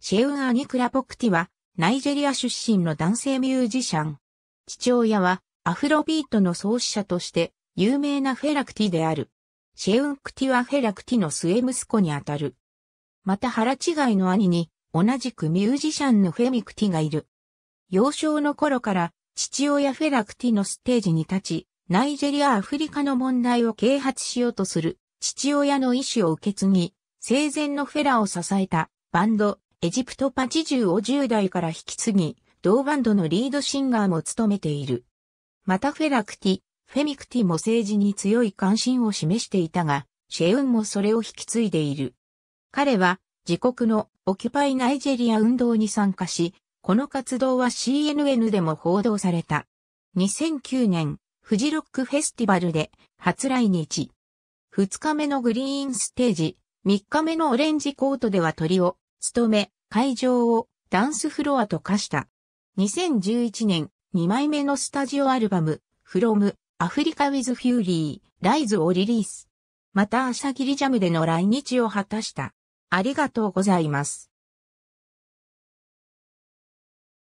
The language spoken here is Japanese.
シェウン・アニクラポクティは、ナイジェリア出身の男性ミュージシャン。父親は、アフロビートの創始者として、有名なフェラクティである。シェウン・クティはフェラクティの末息子にあたる。また腹違いの兄に、同じくミュージシャンのフェミクティがいる。幼少の頃から、父親フェラクティのステージに立ち、ナイジェリア・アフリカの問題を啓発しようとする、父親の意志を受け継ぎ、生前のフェラを支えた、バンド、エジプトパチジュを10代から引き継ぎ、同バンドのリードシンガーも務めている。またフェラクティ、フェミクティも政治に強い関心を示していたが、シェウンもそれを引き継いでいる。彼は自国のオキュパイナイジェリア運動に参加し、この活動は CNN でも報道された。2009年、フジロックフェスティバルで初来日。2日目のグリーンステージ、3日目のオレンジコートでは鳥を務め、会場をダンスフロアと化した。2011年、2枚目のスタジオアルバム、From Africa with Fury をリリース。また朝霧ジャムでの来日を果たした。ありがとうございます。